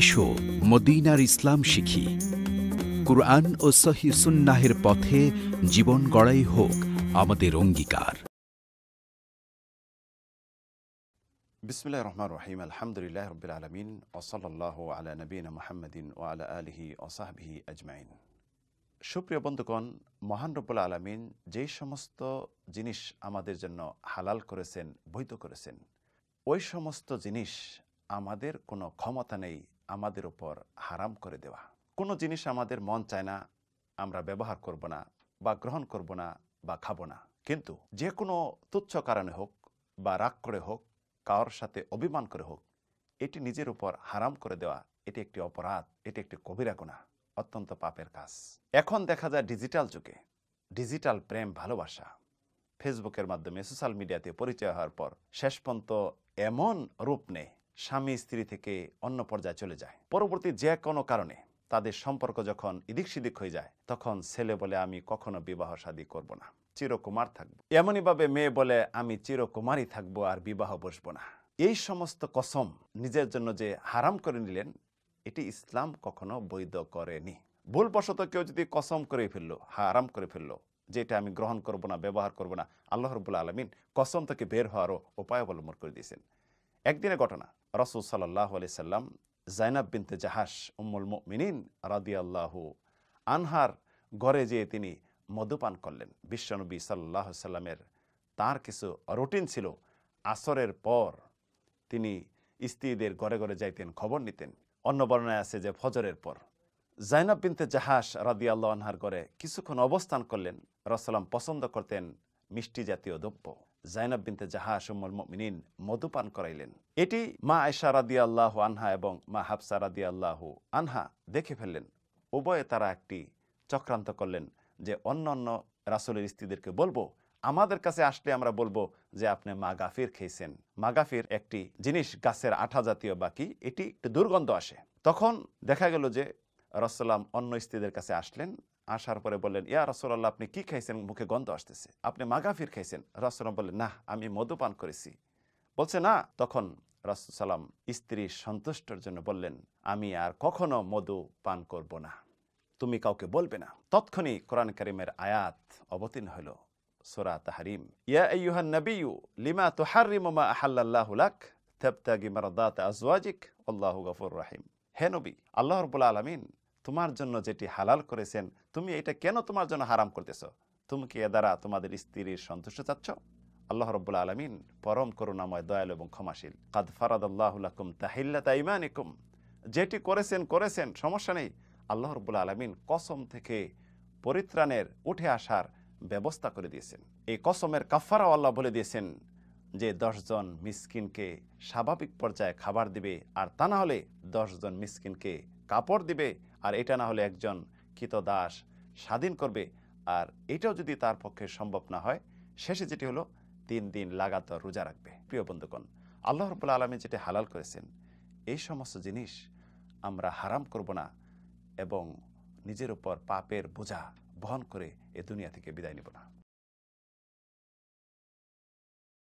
এসো মদিনার ইসলাম শিখি কুরআন ও সহি সুন্নাহের পথে জীবন গড়াই হোক আমাদের অঙ্গীকার বিসমিল্লাহ রহমান রহিম আলহামদুলিল্লাহ রবিল আলমিন ওসলাল্লাহ আলা নবীন মোহাম্মদিন ও আলা আলহি ওসাহাবি আজমাইন সুপ্রিয় বন্ধুগণ মহান রব্বুল আলমিন যেই সমস্ত জিনিস আমাদের জন্য হালাল করেছেন বৈধ করেছেন ওই সমস্ত জিনিস আমাদের কোনো ক্ষমতা নেই আমাদের ওপর হারাম করে দেওয়া কোনো জিনিস আমাদের মন চায় না আমরা ব্যবহার করব না বা গ্রহণ করব না বা খাব না কিন্তু যে কোনো তুচ্ছ কারণে হোক বা রাগ করে হোক কার সাথে অভিমান করে হোক এটি নিজের উপর হারাম করে দেওয়া এটি একটি অপরাধ এটি একটি কবিরা গুণা অত্যন্ত পাপের কাজ এখন দেখা যায় ডিজিটাল যুগে ডিজিটাল প্রেম ভালোবাসা ফেসবুকের মাধ্যমে সোশ্যাল মিডিয়াতে পরিচয় হওয়ার পর শেষ পর্যন্ত এমন রূপ নেয় স্বামী স্ত্রী থেকে অন্য পর্যায়ে চলে যায় পরবর্তী যে কোনো কারণে তাদের সম্পর্ক যখন ইদিক সিদিক হয়ে যায় তখন ছেলে বলে আমি কখনো বিবাহ শাদী করব না চিরকুমার থাকবো এমনইভাবে মেয়ে বলে আমি চিরকুমারই থাকবো আর বিবাহ বসবো না এই সমস্ত কসম নিজের জন্য যে হারাম করে নিলেন এটি ইসলাম কখনো বৈধ করেনি ভুলবশত কেউ যদি কসম করে ফেললো হারাম করে ফেললো যেটা আমি গ্রহণ করব না ব্যবহার করব না আল্লাহ রবুল্লা আলমিন কসম থেকে বের হওয়ারও উপায় অবলম্বন করে দিয়েছেন একদিনের ঘটনা রসুল সাল্লাহ সাল্লাম জাইনাব বিনতে জাহাস উম্মুল মিনিন রাদিয়াল্লাহু আনহার ঘরে যেয়ে তিনি মদ্যপান করলেন বিশ্বনবী সাল্লাহ সাল্লামের তার কিছু রুটিন ছিল আসরের পর তিনি স্ত্রীদের ঘরে ঘরে যাইতেন খবর নিতেন অন্য বর্ণায় আছে যে ফজরের পর জাইনাব বিনতে জাহাস রাদি আল্লাহ আনহার ঘরে কিছুক্ষণ অবস্থান করলেন রসাল্লাম পছন্দ করতেন মিষ্টি জাতীয় দ্রব্য জাইনাব বিনতে জাহা সুমল মিনিন মধুপান করাইলেন এটি মা আয়সা রাদি আল্লাহ আনহা এবং মা হাফসা রাদি আল্লাহ আনহা দেখে ফেললেন উভয়ে তারা একটি চক্রান্ত করলেন যে অন্য অন্য রাসুলের স্ত্রীদেরকে বলবো আমাদের কাছে আসলে আমরা বলবো যে আপনি মা গাফির খেয়েছেন মা গাফির একটি জিনিস গাছের আঠা জাতীয় বাকি এটি একটি দুর্গন্ধ আসে তখন দেখা গেল যে রসলাম অন্য স্ত্রীদের কাছে আসলেন আসার পরে বললেন ইয়া রাসোল্লাহ আপনি কি খাইছেন মুখে গন্ধ আসতেছে আপনি মাগাফির খাইছেন রাসোল্লাম বললেন না আমি মধুপান করেছি বলছে না তখন রাসুসাল্লাম স্ত্রী সন্তুষ্টর জন্য বললেন আমি আর কখনো মধু পান করব না তুমি কাউকে বলবে না তৎক্ষণি কোরআন করিমের আয়াত অবতীর্ণ হল সোরা তাহারিম ইয়া আইয়ুহান নবিয়ু লিমা তুহারিমু মা আহাল্লাল্লাহু মারদাত আজওয়াজিক আল্লাহ গফর রাহিম হে নবী আল্লাহ রাব্বুল আলমিন তোমার জন্য যেটি হালাল করেছেন তুমি এটা কেন তোমার জন্য হারাম করতেছ তুমি কি এ দ্বারা তোমাদের স্ত্রীর সন্তুষ্ট চাচ্ছ আল্লাহ রব্বুল আলমিন পরম করুণাময় দয়াল এবং ক্ষমাশীল কাদ ফারাদুম আল্লাহুল্লাকুম তাহিল্লা তাইমানিকুম যেটি করেছেন করেছেন সমস্যা নেই আল্লাহ রব্বুল আলমিন কসম থেকে পরিত্রাণের উঠে আসার ব্যবস্থা করে দিয়েছেন এই কসমের কাফারাও আল্লাহ বলে দিয়েছেন যে দশজন মিসকিনকে স্বাভাবিক পর্যায়ে খাবার দিবে আর তা না হলে দশজন মিসকিনকে কাপড় দিবে আর এটা না হলে একজন কৃত দাস স্বাধীন করবে আর এটাও যদি তার পক্ষে সম্ভব না হয় শেষে যেটি হলো তিন দিন লাগাতার রোজা রাখবে প্রিয় বন্ধুগণ আল্লাহ রবুল্লা আলমী যেটি হালাল করেছেন এই সমস্ত জিনিস আমরা হারাম করব না এবং নিজের উপর পাপের বোঝা বহন করে এ দুনিয়া থেকে বিদায় নিব না